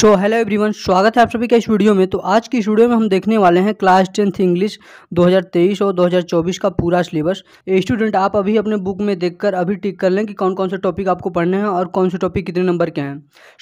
so hello everyone स्वागत है आप सभी के इस वीडियो में तो आज की इस वीडियो में हम देखने वाले हैं क्लास टेंथ इंग्लिश 2023 और 2024 का पूरा सिलेबस स्टूडेंट आप अभी अपने बुक में देखकर अभी टिक कर लें कि कौन कौन से टॉपिक आपको पढ़ने हैं और कौन से टॉपिक कितने नंबर के हैं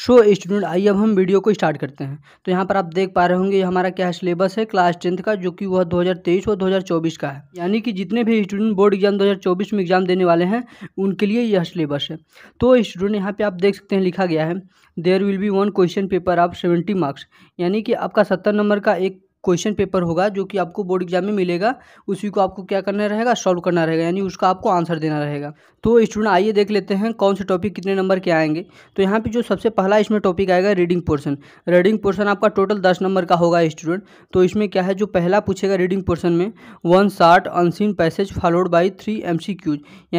सो स्टूडेंट आइए अब हम वीडियो को स्टार्ट करते हैं तो यहाँ पर आप देख पा रहे होंगे हमारा क्या सिलेबस है क्लास टेंथ का जो कि वह दो और दो का है यानी कि जितने भी स्टूडेंट बोर्ड एग्जाम दो में एग्जाम देने वाले हैं उनके लिए यह सिलेबस है तो स्टूडेंट यहाँ पर आप देख सकते हैं लिखा गया है there will be one question paper पर आप सेवेंटी मार्क्स यानी कि आपका सत्तर नंबर का एक क्वेश्चन पेपर होगा जो कि आपको बोर्ड एग्जाम में मिलेगा उसी को आपको क्या करना रहेगा सॉल्व करना रहेगा यानी उसका आपको आंसर देना रहेगा तो स्टूडेंट आइए देख लेते हैं कौन से टॉपिक कितने नंबर के आएंगे तो यहाँ पे जो सबसे पहला इसमें टॉपिक आएगा रीडिंग पोर्शन रीडिंग पोर्शन आपका टोटल दस नंबर का होगा स्टूडेंट तो इसमें क्या है जो पहला पूछेगा रीडिंग पोर्सन में one short unseen passage followed by three M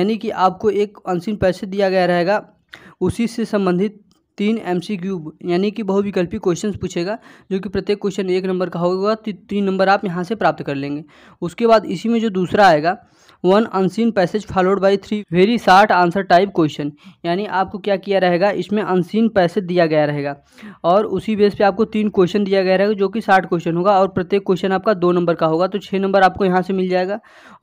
यानी कि आपको एक अनसीन पैसेज दिया गया रहेगा उसी से संबंधित तीन एम सी क्यूब यानी कि बहुविकल्पी क्वेश्चन पूछेगा जो कि प्रत्येक क्वेश्चन एक नंबर का होगा तो तीन नंबर आप यहाँ से प्राप्त कर लेंगे उसके बाद इसी में जो दूसरा आएगा one unseen passage followed by three very short answer type question यानी आपको क्या किया रहेगा इसमें अनसीन पैसेज दिया गया रहेगा और उसी बेस पे आपको तीन क्वेश्चन दिया गया रहेगा जो कि शार्ट क्वेश्चन होगा और प्रत्येक क्वेश्चन आपका दो नंबर का होगा तो छः नंबर आपको यहाँ से मिल जाएगा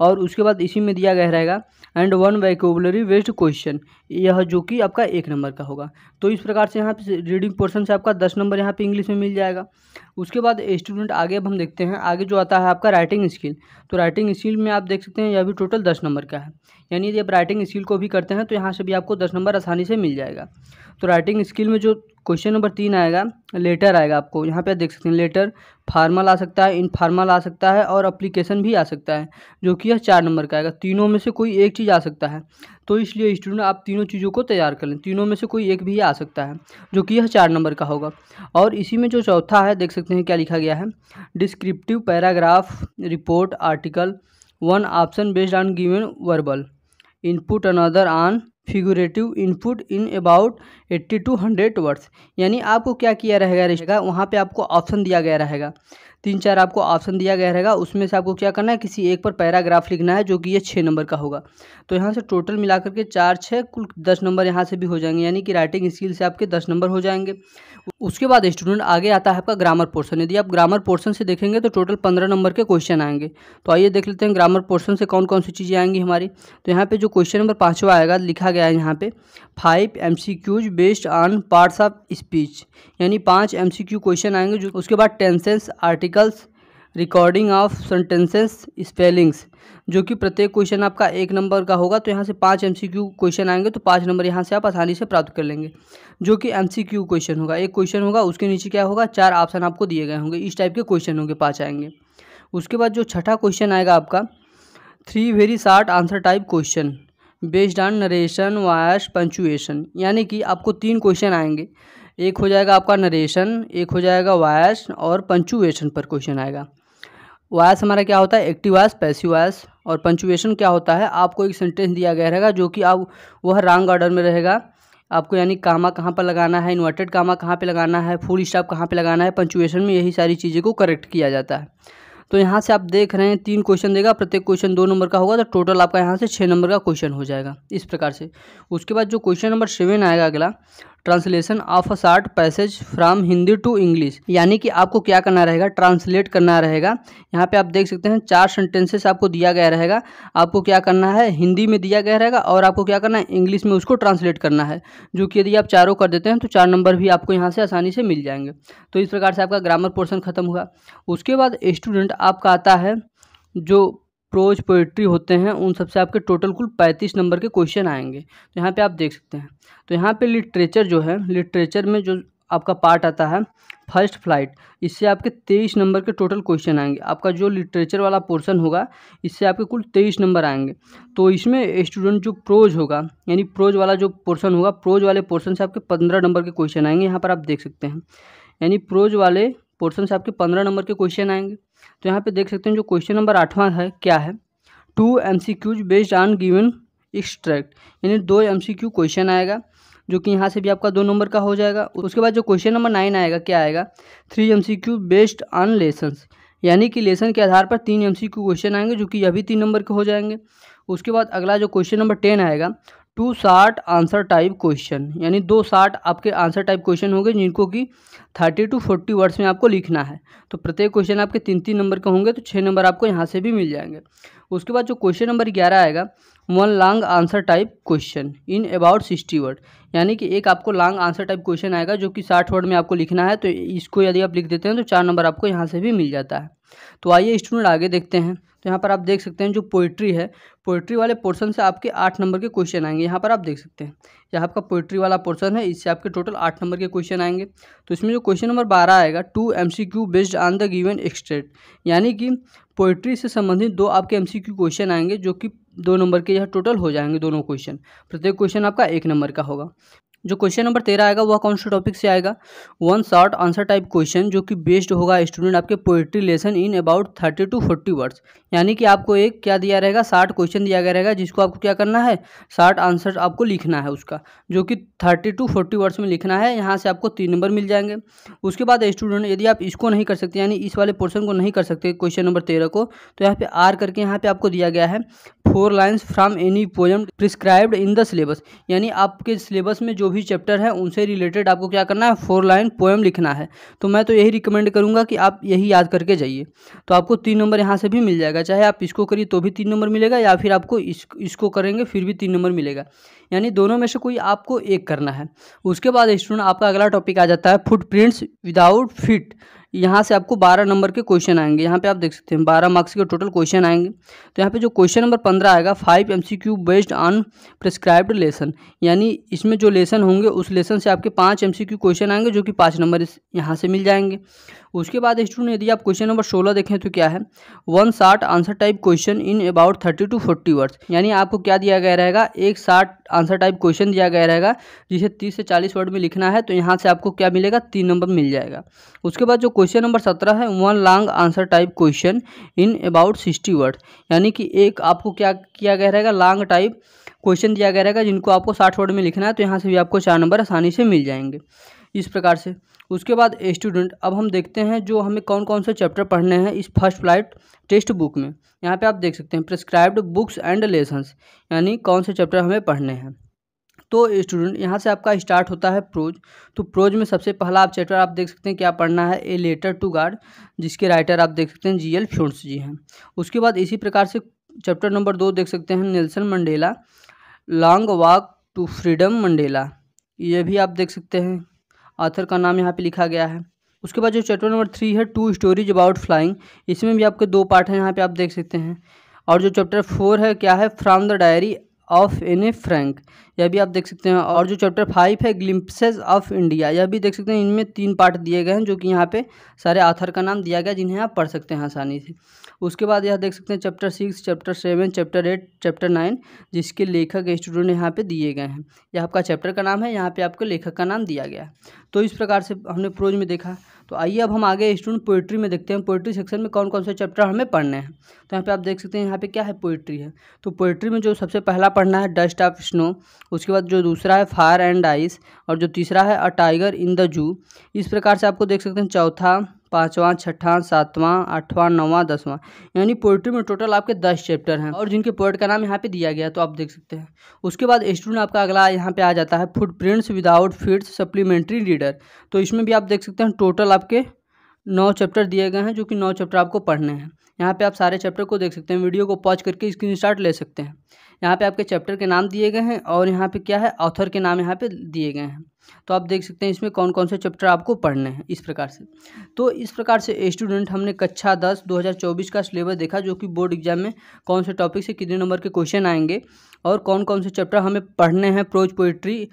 और उसके बाद इसी में दिया गया रहेगा and one vocabulary based question यह जो कि आपका एक नंबर का होगा तो इस प्रकार से यहाँ रीडिंग पोर्सन से आपका दस नंबर यहाँ पर इंग्लिश में मिल जाएगा उसके बाद स्टूडेंट आगे अब हम देखते हैं आगे जो आता है आपका राइटिंग स्किल तो राइटिंग स्किल में आप देख सकते हैं यह भी टोटल दस नंबर का है यानी यदि आप राइटिंग स्किल को भी करते हैं तो यहाँ से भी आपको दस नंबर आसानी से मिल जाएगा तो राइटिंग स्किल में जो क्वेश्चन नंबर तीन आएगा लेटर आएगा आपको यहाँ पे देख सकते हैं लेटर फार्मल आ सकता है इनफार्मल आ सकता है और अप्लीकेशन भी आ सकता है जो कि यह चार नंबर का आएगा तीनों में से कोई एक चीज़ आ सकता है तो इसलिए स्टूडेंट आप तीनों चीज़ों को तैयार कर लें तीनों में से कोई एक भी आ सकता है जो कि यह चार नंबर का होगा और इसी में जो चौथा है देख सकते हैं क्या लिखा गया है descriptive paragraph report article one option based on given verbal input another on figurative input in about eighty to hundred words यानी आपको क्या किया रहेगा रहेगा वहाँ पे आपको ऑप्शन दिया गया रहेगा तीन चार आपको ऑप्शन दिया गया रहेगा उसमें से आपको क्या करना है किसी एक पर पैराग्राफ लिखना है जो कि ये छः नंबर का होगा तो यहाँ से टोटल मिला करके चार छः कुल दस नंबर यहाँ से भी हो जाएंगे यानी कि राइटिंग स्किल से आपके दस नंबर हो जाएंगे उसके बाद स्टूडेंट आगे आता है आपका ग्रामर पोर्सन यदि आप ग्रामर पोर्सन से देखेंगे तो टोटल पंद्रह नंबर के क्वेश्चन आएंगे तो आइए देख लेते हैं ग्रामर पोर्सन से कौन कौन सी चीज़ें आएंगी हमारी तो यहाँ पे जो क्वेश्चन नंबर पाँचवा आएगा लिखा गया है यहाँ पे five M C Qs based on parts of speech यानी पांच एमसीक्यू क्वेश्चन आएंगे जो उसके बाद tenses articles recording of sentences spellings जो कि प्रत्येक क्वेश्चन आपका एक नंबर का होगा तो यहाँ से पांच एमसीक्यू क्वेश्चन आएंगे तो पांच नंबर यहाँ से आप आसानी से प्राप्त कर लेंगे जो कि एमसीक्यू क्वेश्चन होगा एक क्वेश्चन होगा उसके नीचे क्या होगा चार ऑप्शन आपको दिए गए होंगे इस टाइप के क्वेश्चन होंगे पाँच आएंगे उसके बाद जो छठा क्वेश्चन आएगा आपका three very short answer type question based on narration voice punctuation यानी कि आपको तीन क्वेश्चन आएंगे एक हो जाएगा आपका नरेशन एक हो जाएगा वायस और पंचुएशन पर क्वेश्चन आएगा वायस हमारा क्या होता है एक्टिव वायस पैसिव वायस और पंचुएशन क्या होता है आपको एक सेंटेंस दिया गया रहेगा जो कि आप वह रॉन्ग ऑर्डर में रहेगा आपको यानी कामा कहाँ पर लगाना है इन्वर्टेड कामा कहाँ पर लगाना है फुल स्टॉप कहाँ पर लगाना है पंचुएशन में यही सारी चीज़ें को करेक्ट किया जाता है तो यहाँ से आप देख रहे हैं तीन क्वेश्चन देगा प्रत्येक क्वेश्चन दो नंबर का होगा तो टोटल आपका यहाँ से छः नंबर का क्वेश्चन हो जाएगा इस प्रकार से उसके बाद जो क्वेश्चन नंबर सेवन आएगा अगला translation of a short passage from Hindi to English यानी कि आपको क्या करना रहेगा ट्रांसलेट करना रहेगा यहाँ पे आप देख सकते हैं चार सेंटेंसेस आपको दिया गया रहेगा आपको क्या करना है हिंदी में दिया गया रहेगा और आपको क्या करना है इंग्लिश में उसको ट्रांसलेट करना है जो कि यदि आप चारों कर देते हैं तो चार नंबर भी आपको यहाँ से आसानी से मिल जाएंगे तो इस प्रकार से आपका ग्रामर पोर्सन खत्म हुआ उसके बाद स्टूडेंट आपका आता है जो प्रोज पोइट्री होते हैं उन सबसे आपके टोटल कुल पैंतीस नंबर के क्वेश्चन आएंगे तो यहाँ पे आप देख सकते हैं तो यहाँ पे लिटरेचर जो है लिटरेचर में जो आपका पार्ट आता है फर्स्ट फ्लाइट इससे आपके तेईस नंबर के टोटल क्वेश्चन आएंगे आपका जो लिटरेचर वाला पोर्शन होगा इससे आपके कुल तेईस नंबर आएंगे तो इसमें स्टूडेंट जो प्रोज होगा यानी प्रोज वाला जो पोर्सन होगा प्रोज वाले पोर्सन से आपके पंद्रह नंबर के क्वेश्चन आएंगे यहाँ पर आप देख सकते हैं यानी प्रोज वाले पोर्सन से आपके पंद्रह नंबर के क्वेश्चन आएंगे तो यहाँ पे देख सकते हैं जो क्वेश्चन नंबर आठवां है क्या है two M C Qs based on given extract यानी दो एम सी क्यू क्वेश्चन आएगा जो कि यहाँ से भी आपका दो नंबर का हो जाएगा उसके बाद जो क्वेश्चन नंबर नाइन आएगा क्या आएगा three M C Q based on lesson यानी कि लेसन के आधार पर तीन एम सी क्यू क्वेश्चन आएंगे जो कि अभी तीन नंबर के हो जाएंगे उसके बाद अगला जो क्वेश्चन नंबर टेन आएगा two short answer type question यानी दो साठ आपके आंसर टाइप क्वेश्चन होंगे जिनको कि थर्टी टू फोर्टी वर्ड्स में आपको लिखना है तो प्रत्येक क्वेश्चन आपके तीन तीन नंबर के होंगे तो छः नंबर आपको यहाँ से भी मिल जाएंगे उसके बाद जो क्वेश्चन नंबर ग्यारह आएगा one long answer type question in about sixty word यानी कि एक आपको लॉन्ग आंसर टाइप क्वेश्चन आएगा जो कि साठ वर्ड में आपको लिखना है तो इसको यदि आप लिख देते हैं तो चार नंबर आपको यहाँ से भी मिल जाता है तो आइए स्टूडेंट आगे देखते हैं तो यहाँ पर आप देख सकते हैं जो पोइट्री है पोइट्री वाले पोर्शन से आपके आठ नंबर के क्वेश्चन आएंगे यहाँ पर आप देख सकते हैं यह आपका पोइट्री वाला पोर्शन है इससे आपके टोटल आठ नंबर के क्वेश्चन आएंगे तो इसमें जो क्वेश्चन नंबर बारह आएगा two M C Q based on the given extract यानी कि पोइट्री से संबंधित दो आपके एम सी क्यू क्वेश्चन आएंगे जो कि दो नंबर के यह टोटल हो जाएंगे दोनों क्वेश्चन प्रत्येक क्वेश्चन आपका एक नंबर का होगा जो क्वेश्चन नंबर तेरह आएगा वह कौन से टॉपिक से आएगा one short answer type question जो कि बेस्ड होगा स्टूडेंट आपके poetry lesson in about thirty to forty words यानी कि आपको एक क्या दिया रहेगा साठ क्वेश्चन दिया गया रहेगा जिसको आपको क्या करना है साठ आंसर आपको लिखना है उसका जो कि थर्टी टू फोर्टी वर्ड्स में लिखना है यहाँ से आपको तीन नंबर मिल जाएंगे उसके बाद स्टूडेंट यदि आप इसको नहीं कर सकते यानी इस वाले पोर्सन को नहीं कर सकते क्वेश्चन नंबर तेरह को तो यहाँ पे आर करके यहाँ पे आपको दिया गया है four lines from any poem prescribed in the syllabus यानी आपके सिलेबस में जो भी भी चैप्टर है उनसे रिलेटेड आपको क्या करना है फोर लाइन पोएम लिखना है तो मैं तो यही रिकमेंड करूंगा कि आप यही याद करके जाइए तो आपको तीन नंबर यहाँ से भी मिल जाएगा चाहे आप इसको करिए तो भी तीन नंबर मिलेगा या फिर आपको इस इसको करेंगे फिर भी तीन नंबर मिलेगा यानी दोनों में से कोई आपको एक करना है उसके बाद स्टूडेंट आपका अगला टॉपिक आ जाता है फुट विदाउट फिट यहाँ से आपको बारह नंबर के क्वेश्चन आएंगे यहाँ पे आप देख सकते हैं बारह मार्क्स के टोटल क्वेश्चन आएंगे तो यहाँ पे जो क्वेश्चन नंबर पंद्रह आएगा five M C Q based on prescribed lesson यानी इसमें जो लेसन होंगे उस लेसन से आपके पाँच एम सी क्यू क्वेश्चन आएंगे जो कि पाँच नंबर यहाँ से मिल जाएंगे उसके बाद स्टूडेंट यदि आप क्वेश्चन नंबर सोलह देखें तो क्या है one short answer type question in about thirty to forty words यानी आपको क्या दिया गया रहेगा एक साठ आंसर टाइप क्वेश्चन दिया गया रहेगा जिसे तीस से चालीस वर्ड में लिखना है तो यहाँ से आपको क्या मिलेगा तीन नंबर मिल जाएगा उसके बाद जो क्वेश्चन नंबर सत्रह है one long answer type question in about sixty word यानी कि एक आपको क्या किया गया रहेगा लॉन्ग टाइप क्वेश्चन दिया गया रहेगा जिनको आपको साठ वर्ड में लिखना है तो यहाँ से भी आपको चार नंबर आसानी से मिल जाएंगे इस प्रकार से उसके बाद स्टूडेंट अब हम देखते हैं जो हमें कौन कौन से चैप्टर पढ़ने हैं इस फर्स्ट फ्लाइट टेक्स्ट बुक में यहाँ पे आप देख सकते हैं प्रिस्क्राइब्ड बुक्स एंड लेसन्स यानी कौन से चैप्टर हमें पढ़ने हैं तो स्टूडेंट यहाँ से आपका स्टार्ट होता है प्रोज तो प्रोज में सबसे पहला आप चैप्टर आप देख सकते हैं क्या पढ़ना है ए लेटर टू गार्ड जिसके राइटर आप देख सकते हैं जी एल फ्योन्स जी हैं उसके बाद इसी प्रकार से चैप्टर नंबर दो देख सकते हैं Nelson Mandela long walk to freedom Mandela ये भी आप देख सकते हैं ऑथर का नाम यहाँ पे लिखा गया है उसके बाद जो चैप्टर नंबर थ्री है टू स्टोरीज अबाउट फ्लाइंग इसमें भी आपके दो पार्ट हैं यहाँ पे आप देख सकते हैं और जो चैप्टर फोर है क्या है from the diary of Anne Frank यह भी आप देख सकते हैं और जो चैप्टर फाइव है ग्लिम्पसेज ऑफ इंडिया यह भी देख सकते हैं इनमें तीन पार्ट दिए गए हैं जो कि यहाँ पे सारे आथर का नाम दिया गया जिन्हें आप पढ़ सकते हैं आसानी से उसके बाद यह देख सकते हैं chapter six chapter seven chapter eight chapter nine जिसके लेखक स्टूडेंट यहाँ पर दिए गए हैं यह आपका चैप्टर का नाम है यहाँ पर आपको लेखक का नाम दिया गया तो इस प्रकार से हमने प्रोज में देखा तो आइए अब हम आगे स्टूडेंट पोइट्री में देखते हैं पोइट्री सेक्शन में कौन कौन से चैप्टर हमें पढ़ने हैं तो यहाँ पे आप देख सकते हैं यहाँ पे क्या है पोइट्री है तो पोइट्री में जो सबसे पहला पढ़ना है डस्ट ऑफ स्नो उसके बाद जो दूसरा है फायर एंड आइस और जो तीसरा है a tiger in the zoo इस प्रकार से आपको देख सकते हैं चौथा पाँचवां छठा सातवां आठवां नौवां दसवां यानी पोइट्री में टोटल आपके दस चैप्टर हैं और जिनके पोइट का नाम यहाँ पे दिया गया तो आप देख सकते हैं उसके बाद स्टूडेंट आपका अगला यहाँ पे आ जाता है footprints without feet supplementary reader तो इसमें भी आप देख सकते हैं टोटल आपके नौ चैप्टर दिए गए हैं जो कि नौ चैप्टर आपको पढ़ने हैं यहाँ पे आप सारे चैप्टर को देख सकते हैं वीडियो को पॉज करके शॉट ले सकते हैं यहाँ पे आपके चैप्टर के नाम दिए गए हैं और यहाँ पे क्या है ऑथर के नाम यहाँ पे दिए गए हैं तो आप देख सकते हैं इसमें कौन कौन से चैप्टर आपको पढ़ने हैं इस प्रकार से तो इस प्रकार से स्टूडेंट हमने कक्षा दस चौबीस का सिलेबस देखा जो कि बोर्ड एग्जाम में कौन से टॉपिक से कितने नंबर के क्वेश्चन आएंगे और कौन कौन से चैप्टर हमें पढ़ने हैं प्रोज पोइट्री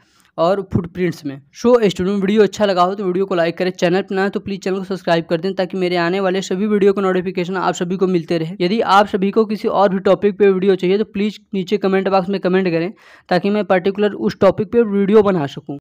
और फुटप्रिंट्स में सो स्टूडेंट वीडियो अच्छा लगा हो तो वीडियो को लाइक करें चैनल पर ना तो प्लीज़ चैनल को सब्सक्राइब कर दें ताकि मेरे आने वाले सभी वीडियो को नोटिफिकेशन आप सभी को मिलते रहे यदि आप सभी को किसी और भी टॉपिक पर वीडियो चाहिए तो प्लीज़ नीचे कमेंट बॉक्स में कमेंट करें ताकि मैं पर्टिकुलर उस टॉपिक पर वीडियो बना सकूँ